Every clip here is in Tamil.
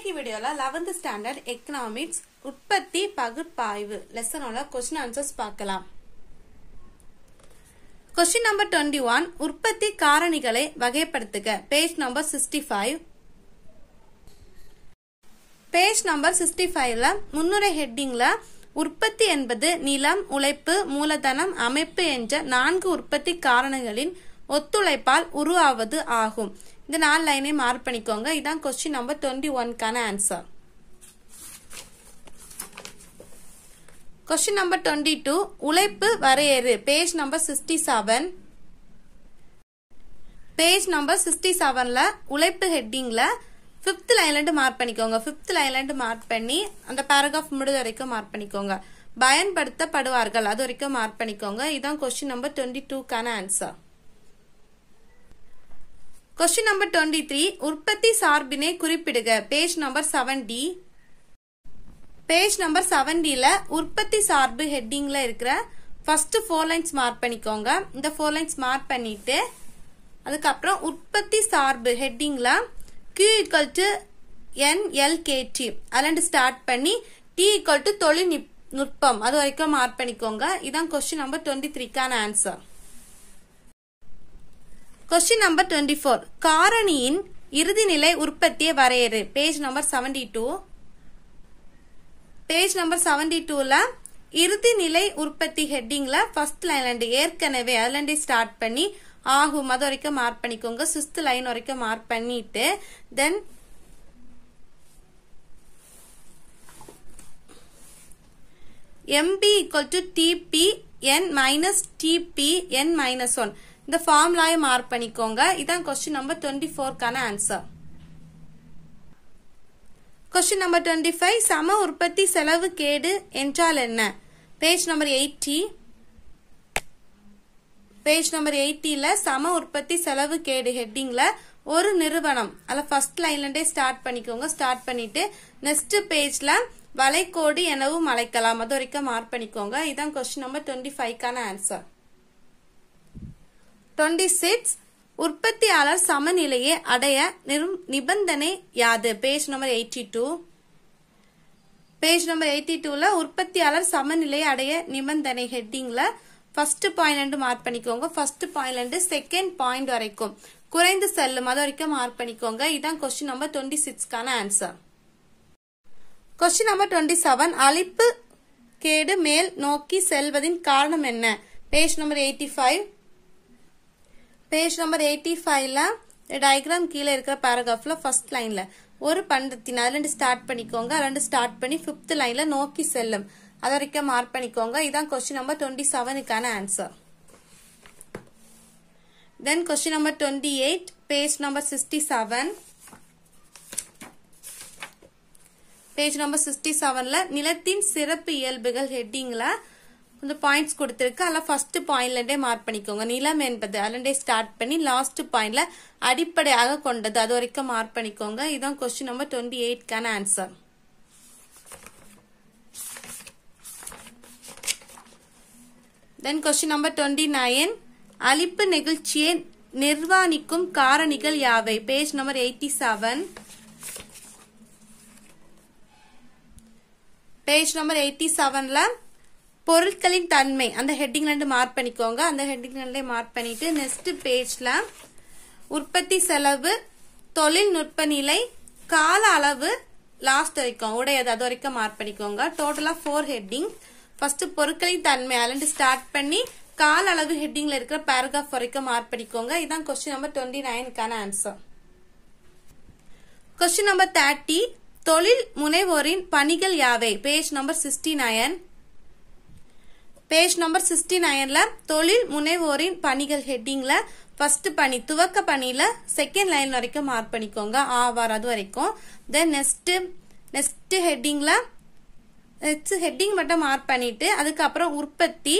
இன்னைக்கு வீடியோவில் லெவன்த் ஸ்டாண்டர்ட் எக்கனாமிக்ஸ் உற்பத்தி பகுப்பாய்வு லெசனோட கொஸ்டின் ஆன்சர்ஸ் பார்க்கலாம் கொஸ்டின் நம்பர் டுவெண்ட்டி ஒன் உற்பத்தி காரணிகளை வகைப்படுத்துக page number sixty five page number sixty ஃபைவ்ல முன்னுரை ஹெட்டிங்ல உற்பத்தி என்பது நிலம் உழைப்பு மூலதனம் அமைப்பு என்ற நான்கு உற்பத்தி காரணங்களின் ஒத்துழைப்பால் உருவாவது ஆகும் இந்த நாலு லைனே மார்க் பண்ணிக்கோங்க இதான் கொஸ்டின் நம்பர் டுவெண்ட்டி ஒன்க்கான answer question number twenty two உழைப்பு வரையறு page number sixty seven page number sixty செவனில் உழைப்பு ஹெட்டிங்கில் ஃபிஃப்த் லைன்லேருந்து மார்க் பண்ணிக்கோங்க ஃபிஃப்த் லைன்லேருந்து மார்க் பண்ணி அந்த பேராகிராஃப் முடிவு வரைக்கும் மார்க் பண்ணிக்கோங்க பயன்படுத்தப்படுவார்கள் அது வரைக்கும் மார்க் பண்ணிக்கோங்க இதான் கொஸ்டின் நம்பர் டுவெண்ட்டி டூக்கான answer question number twenty three உற்பத்தி சார்பினை குறிப்பிடுக page number seventy page number seven உற்பத்தி சார்பு ஹெட்டிங்ல இருக்கிற ஃபர்ஸ்ட் ஃபோர் லைன்ஸ் மார்க் பண்ணிக்கோங்க இந்த ஃபோர் லைன்ஸ் மார்க் பண்ணிட்டு அதுக்கப்புறம் உற்பத்தி சார்பு ஹெட்டிங்ல கியூ ஈக்குவல் டு என்எல்கேடி அதுலேருந்து ஸ்டார்ட் பண்ணி டி ஈக்குவல் டு நுட்பம் அது வரைக்கும் மார்க் பண்ணிக்கோங்க இதான் கொஸ்டின் நம்பர் டுவெண்ட்டி த்ரீக்கான answer question number twenty four காரணியின் இறுதிநிலை உற்பத்தியை வரையறு page number seventy two page number seventy டூவில் இறுதிநிலை உற்பத்தி ஹெட்டிங்கில் ஃபர்ஸ்ட் லைன்லேருந்து ஏற்கனவே அதுலேருந்து ஸ்டார்ட் பண்ணி ஆகும் அது வரைக்கும் மார்க் பண்ணிக்கோங்க சிக்ஸ்த் லைன் வரைக்கும் மார்க் பண்ணிட்டு then MP equal to TP N minus TP N minus one இந்த ஃபார்முலாயை மார்க் பண்ணிக்கோங்க இதான் கொஸ்டின் நம்பர் டுவெண்ட்டி ஃபோர்க்கான answer question number twenty five சம உற்பத்தி செலவு கேடு என்றால் என்ன page number eighty page number எயிட்டியில் சம உற்பத்தி செலவு கேடு ஹெட்டிங்கில் ஒரு நிறுவனம் அதில் ஃபர்ஸ்ட் லைன்லேருந்தே ஸ்டார்ட் பண்ணிக்கோங்க ஸ்டார்ட் பண்ணிட்டு நெக்ஸ்ட் பேஜில் வளைக்கோடு எனவும் அழைக்கலாம் அது வரைக்கும் மார்க் பண்ணிக்கோங்க இதுதான் கொஸ்டின் நம்பர் டுவெண்ட்டி ஃபைவ்க்கான ஆன்சர் டுவெண்ட்டி சிக்ஸ் உற்பத்தியாளர் சமநிலையை அடைய நிபந்தனை யாது page number eighty two page number eighty டூவில் உற்பத்தியாளர் சமநிலையை அடைய நிபந்தனை ஹெட்டிங்கில் ஃபர்ஸ்ட் பாயிண்ட் மார்க் பண்ணிக்கோங்க ஃபர்ஸ்ட் பாயிண்ட் செகண்ட் பாயிண்ட் வரைக்கும் குறைந்து செல்லும் அது வரைக்கும் மார்க் பண்ணிக்கோங்க இதான் கொஸ்டின் நம்பர் டுவெண்ட்டி சிக்ஸ்க்கான answer question number twenty seven அழிப்பு கேடு மேல் நோக்கி செல்வதின் காரணம் என்ன page number eighty five page number eighty ஃபைவ்ல டயக்ராம் கீழே இருக்கிற பேராகிராஃப்ல ஃபர்ஸ்ட் லைன்ல ஒரு பண்டத்தின் அதுலேருந்து ஸ்டார்ட் பண்ணிக்கோங்க அதுலேருந்து ஸ்டார்ட் பண்ணி ஃபிஃப்த் லைன்ல நோக்கி செல்லும் அது வரைக்கும் மார்க் பண்ணிக்கோங்க இதான் கொஸ்டின் நம்பர் டுவெண்ட்டி செவனுக்கான answer then question number twenty eight page number sixty seven page number sixty செவனில் நிலத்தின் சிறப்பு இயல்புகள் ஹெட்டிங்ல கொஞ்சம் பாயிண்ட்ஸ் கொடுத்துருக்கு அதில் ஃபஸ்ட்டு பாயிண்ட்லேருந்தே மார்க் பண்ணிக்கோங்க நிலம் என்பது அதுலேருந்தே ஸ்டார்ட் பண்ணி லாஸ்ட் பாயிண்டில் அடிப்படையாக கொண்டது அது வரைக்கும் மார்க் பண்ணிக்கோங்க இதுதான் கொஸ்டின் நம்பர் டுவெண்ட்டி எயிட்கான answer then question number twenty nine அழிப்பு நிகழ்ச்சியை நிர்வாணிக்கும் காரணிகள் யாவை page number eighty seven page number eighty செவனில் பொருட்களின் தன்மை அந்த ஹெட்டிங்ல இருந்து மார்க் பண்ணிக்கோங்க அந்த ஹெட்டிங்ல மார்க் பண்ணிட்டு நெக்ஸ்ட் பேஜ்ல உற்பத்தி செலவு தொழில்நுட்ப நிலை கால அளவு லாஸ்ட் வரைக்கும் உடையது அது வரைக்கும் மார்க் பண்ணிக்கோங்க டோட்டலா ஃபோர் ஹெட்டிங் ஃபர்ஸ்ட் பொருட்களின் தன்மை அதுலேருந்து ஸ்டார்ட் பண்ணி கால அளவு ஹெட்டிங்ல இருக்கிற பேராகிராஃப் வரைக்கும் மார்க் பண்ணிக்கோங்க இதுதான் கொஸ்டின் நம்பர் டுவெண்ட்டி நைனுக்கான ஆன்சர் கொஸ்டின் நம்பர் தேர்ட்டி தொழில் முனைவோரின் பணிகள் யாவை page number sixty nine page number sixty நைன்ல தொழில் முனைவோரின் பணிகள் ஹெட்டிங்கில் ஃபர்ஸ்ட் பணி துவக்க பணியில் செகண்ட் லைன் வரைக்கும் மார்க் பண்ணிக்கோங்க ஆவார் அது வரைக்கும் தென் நெக்ஸ்ட்டு நெக்ஸ்ட் ஹெட்டிங்கில் நெக்ஸ்ட் ஹெட்டிங் மட்டும் மார்க் பண்ணிவிட்டு அதுக்கப்புறம் உற்பத்தி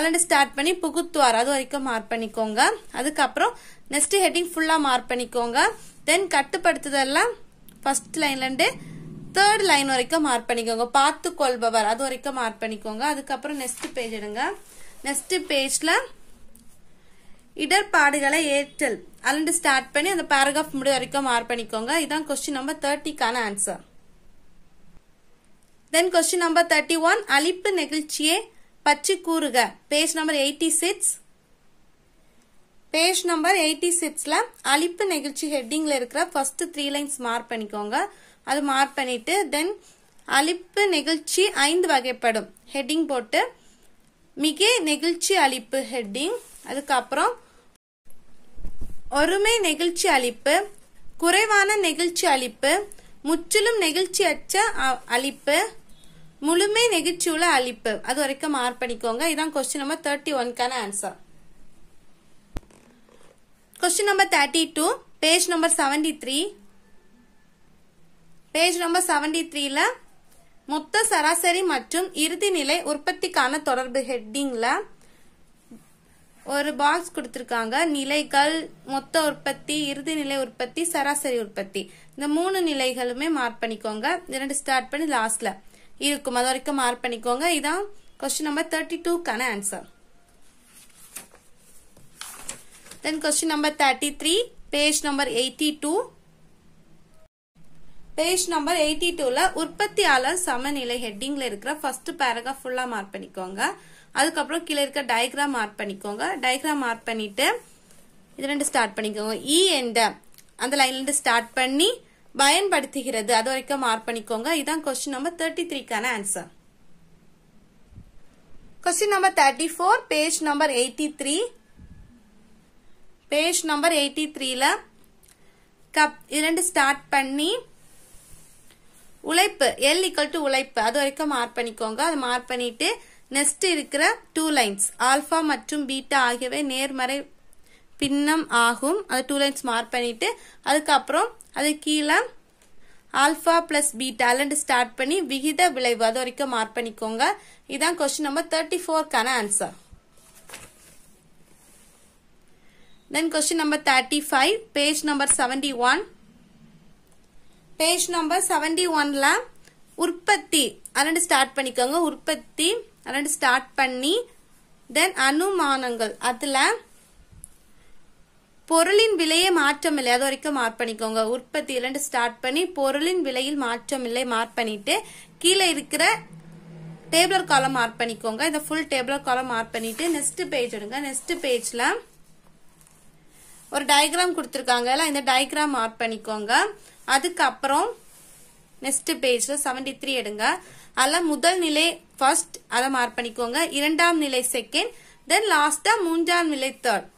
அதில் ஸ்டார்ட் பண்ணி புகுத்துவார் அது வரைக்கும் மார்க் பண்ணிக்கோங்க அதுக்கப்புறம் நெக்ஸ்ட் ஹெட்டிங் ஃபுல்லாக மார்க் பண்ணிக்கோங்க தென் கட்டுப்படுத்துதெல்லாம் ஃபர்ஸ்ட் லைன்லேருந்து தேர்ட் லைன் வரைக்கும் மார்க் பண்ணிக்கோங்க பார்த்து கொள்பவர் அது வரைக்கும் மார்க் பண்ணிக்கோங்க அதுக்கப்புறம் நெக்ஸ்ட் பேஜ் எடுங்க நெக்ஸ்ட் பேஜ்ல இடர்பாடுகளை ஏற்றல் அல்லது ஸ்டார்ட் பண்ணி அந்த பேராகிராஃப் முடிவு வரைக்கும் மார்க் பண்ணிக்கோங்க இதான் கொஸ்டின் நம்பர் தேர்ட்டிக்கான answer then question number thirty one அழிப்பு நிகழ்ச்சியை பற்றி கூறுக page number eighty six page number eighty சிக்ஸ்ல அழிப்பு நெகிழ்ச்சி ஹெட்டிங்கில் இருக்கிற ஃபர்ஸ்ட் த்ரீ லைன்ஸ் மார்க் பண்ணிக்கோங்க அது மார்க் பண்ணிட்டு தென் அழிப்பு நெகிழ்ச்சி ஐந்து வகைப்படும் ஹெட்டிங் போட்டு மிக நெகிழ்ச்சி அழிப்பு ஹெட்டிங் அதுக்கப்புறம் ஒருமை நெகிழ்ச்சி அழிப்பு குறைவான நெகிழ்ச்சி அழிப்பு முற்றிலும் நெகிழ்ச்சி நெகிழ்ச்சியற்ற அழிப்பு முழுமை நெகிழ்ச்சியுள்ள அழிப்பு அது வரைக்கும் மார்க் பண்ணிக்கோங்க இதான் கொஸ்டின் நம்பர் தேர்ட்டி ஒன்கான answer question number thirty two page number seventy three page number seventy த்ரீல மொத்த சராசரி மற்றும் இறுதி நிலை உற்பத்திக்கான தொடர்பு ஹெட்டிங்ல ஒரு பாக்ஸ் கொடுத்துருக்காங்க நிலைகள் மொத்த உற்பத்தி இறுதி நிலை உற்பத்தி சராசரி உற்பத்தி இந்த மூணு நிலைகளுமே மார்க் பண்ணிக்கோங்க ரெண்டு ஸ்டார்ட் பண்ணி லாஸ்ட்ல இருக்கும் அது வரைக்கும் மார்க் பண்ணிக்கோங்க இதான் கொஸ்டின் நம்பர் தேர்ட்டி டூக்கான answer then question number thirty three page number eighty two page number eighty டூல உற்பத்தியாளர் சமநிலை ஹெட்டிங்ல இருக்கிற ஃபர்ஸ்ட் பேராகிராஃப் ஃபுல்லா மார்க் பண்ணிக்கோங்க அதுக்கப்புறம் கீழே இருக்க டயக்ராம் மார்க் பண்ணிக்கோங்க டயக்ராம் மார்க் பண்ணிட்டு இது ரெண்டு ஸ்டார்ட் பண்ணிக்கோங்க இ e எண்ட அந்த லைன்ல இருந்து ஸ்டார்ட் பண்ணி பயன்படுத்துகிறது அது வரைக்கும் மார்க் பண்ணிக்கோங்க இதான் கொஸ்டின் நம்பர் தேர்ட்டி த்ரீக்கான answer question number thirty four page number eighty three page number eighty த்ரீல கப் இரண்டு ஸ்டார்ட் பண்ணி உழைப்பு எல் ஈக்குவல் டு உழைப்பு அது வரைக்கும் மார்க் பண்ணிக்கோங்க அது மார்க் பண்ணிட்டு நெக்ஸ்ட் இருக்கிற டூ லைன்ஸ் ஆல்ஃபா மற்றும் பீட்டா ஆகியவை நேர்மறை பின்னம் ஆகும் அது டூ லைன்ஸ் மார்க் பண்ணிட்டு அதுக்கப்புறம் அது கீழே ஆல்ஃபா பிளஸ் பீட்டாலண்டு ஸ்டார்ட் பண்ணி விகித விளைவு அது வரைக்கும் மார்க் பண்ணிக்கோங்க இதான் கொஸ்டின் நம்பர் தேர்ட்டி ஃபோர்க்கான answer then question number thirty five page number seventy one page number seventy ஒன்ல உற்பத்தி அதனால ஸ்டார்ட் பண்ணிக்கோங்க உற்பத்தி அதனால ஸ்டார்ட் பண்ணி தென் அனுமானங்கள் அதுல பொருளின் விலையே மாற்றம் இல்லை அது வரைக்கும் மார்க் பண்ணிக்கோங்க உற்பத்தி இரண்டு ஸ்டார்ட் பண்ணி பொருளின் விலையில் மாற்றம் இல்லை மார்க் பண்ணிட்டு கீழே இருக்கிற டேபிளர் காலம் மார்க் பண்ணிக்கோங்க இந்த ஃபுல் டேபிளர் காலம் மார்க் பண்ணிட்டு நெக்ஸ்ட் பேஜ் எடுங்க நெக்ஸ்ட் பேஜ்ல ஒரு டயக்ராம் கொடுத்துருக்காங்கல்ல இந்த டயக்ராம் மார்க் பண்ணிக்கோங்க அதுக்கப்புறம் நெக்ஸ்ட் பேஜ்ல செவன்டி த்ரீ எடுங்க அதில் முதல் நிலை ஃபர்ஸ்ட் அதை மார்க் பண்ணிக்கோங்க இரண்டாம் நிலை செகண்ட் தென் லாஸ்டா மூன்றாம் நிலை தேர்ட்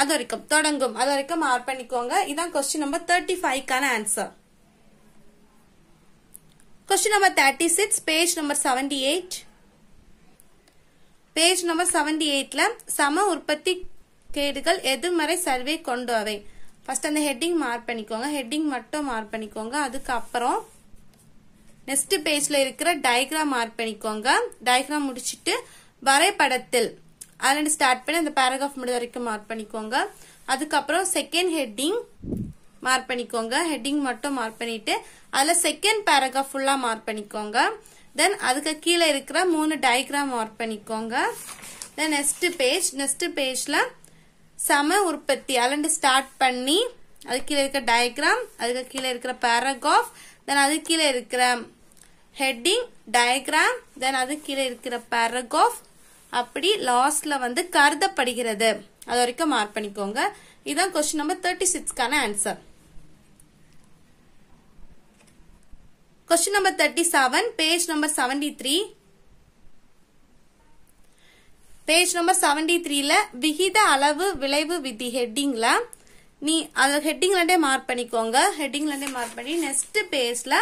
அது வரைக்கும் தொடங்கும் அது வரைக்கும் மார்க் பண்ணிக்கோங்க இதான் கொஸ்டின் நம்பர் தேர்ட்டி ஃபைவ்க்கான answer question number thirty six page number seventy eight page number seventy எயிட்ல சம உற்பத்தி கேடுகள் எதிர்மறை சர்வே கொண்டவை ஃபர்ஸ்ட் அந்த ஹெட்டிங் மார்க் பண்ணிக்கோங்க ஹெட்டிங் மட்டும் மார்க் பண்ணிக்கோங்க அதுக்கப்புறம் நெக்ஸ்ட் பேஜ்ல இருக்கிற டயக்ராம் மார்க் பண்ணிக்கோங்க டயக்ராம் முடிச்சுட்டு வரைபடத்தில் அதுலேருந்து ஸ்டார்ட் பண்ணி அந்த பேராகிராஃப் முடிஞ்ச வரைக்கும் மார்க் பண்ணிக்கோங்க அதுக்கப்புறம் செகண்ட் ஹெட்டிங் மார்க் பண்ணிக்கோங்க ஹெட்டிங் மட்டும் மார்க் பண்ணிட்டு அதில் செகண்ட் பேராகிராஃப் ஃபுல்லாக மார்க் பண்ணிக்கோங்க தென் அதுக்கு கீழே இருக்கிற மூணு டயக்ராம் மார்க் பண்ணிக்கோங்க தென் நெக்ஸ்ட் பேஜ் நெக்ஸ்ட் பேஜில் சம உற்பத்தி அலண்டு ஸ்டார்ட் பண்ணி அது கீழே இருக்கிற டயக்ராம் அதுக்கு கீழே இருக்கிற பேராகிராஃப் தென் அது கீழே இருக்கிற ஹெட்டிங் டயக்ராம் தென் அது கீழே இருக்கிற பேராகிராஃப் அப்படி லாஸ்ட்ல வந்து கருதப்படுகிறது அது வரைக்கும் மார்க் பண்ணிக்கோங்க இதுதான் கொஸ்டின் நம்பர் தேர்ட்டி சிக்ஸ்க்கான answer question number thirty seven page number seventy three page number seventy த்ரீல விகித அளவு விளைவு விதி ஹெட்டிங்ல நீ அது ஹெட்டிங்லண்டே மார்க் பண்ணிக்கோங்க ஹெட்டிங்லண்டே மார்க் பண்ணி நெக்ஸ்ட் பேஜ்ல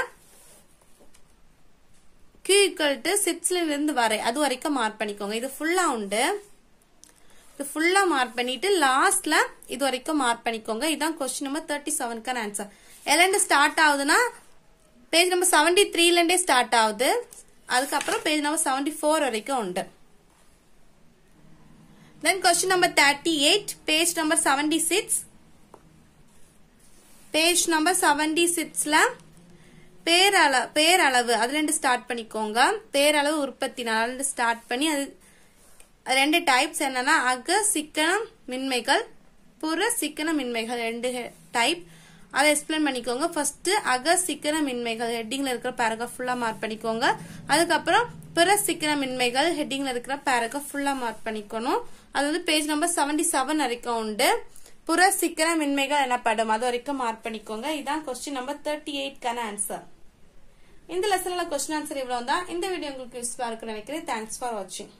கியூ ஈக்குவல் டு சிக்ஸ்ல இருந்து வரை அது வரைக்கும் மார்க் பண்ணிக்கோங்க இது ஃபுல்லா உண்டு இது ஃபுல்லா மார்க் பண்ணிட்டு லாஸ்ட்ல இது வரைக்கும் மார்க் பண்ணிக்கோங்க இதான் கொஸ்டின் நம்பர் தேர்ட்டி செவனுக்கான ஆன்சர் எல்லாம் ஸ்டார்ட் ஆகுதுன்னா பேஜ் நம்பர் செவன்டி த்ரீலேருந்தே ஸ்டார்ட் ஆகுது அதுக்கப்புறம் பேஜ் நம்பர் செவன்டி ஃபோர் வரைக்கும் உண்டு question number thirty eight page number page six page number number 76ல பேரள பேரளவு அதுலேருந்து ஸ்டார்ட் பண்ணிக்கோங்க பேரளவு உற்பத்தி நாளில் ஸ்டார்ட் பண்ணி அது ரெண்டு டைப்ஸ் என்னன்னா அக சிக்கன மின்மைகள் புற சிக்கன மின்மைகள் ரெண்டு டைப் அதை எக்ஸ்பிளைன் பண்ணிக்கோங்க ஃபர்ஸ்ட் அக சிக்கன மின்மைகள் ஹெட்டிங்ல இருக்கிற பேராகிராஃப் ஃபுல்லா மார்க் பண்ணிக்கோங்க அதுக்கப்புறம் பிற சிக்கனமின்மைகள் ஹெட்டிங்ல இருக்கிற பேரகிராஃப் ஃபுல்லா மார்க் பண்ணிக்கணும் அது வந்து பேஜ் நம்பர் செவன்டி செவன் வரைக்கும் உண்டு புற சிக்கனமின்மைகள் எனப்படும் அது வரைக்கும் மார்க் பண்ணிக்கோங்க இதான் கொஸ்டின் நம்பர் தேர்ட்டி எயிட்கான ஆன்சர் இந்த லெசன்ல கொஸ்டின் ஆன்சர் இவ்வளவு தான் இந்த வீடியோ உங்களுக்கு யூஸ்ஃபுல்லா இருக்குன்னு நினைக்கிறேன் தேங்க்ஸ் ஃபார் வாட்சிங்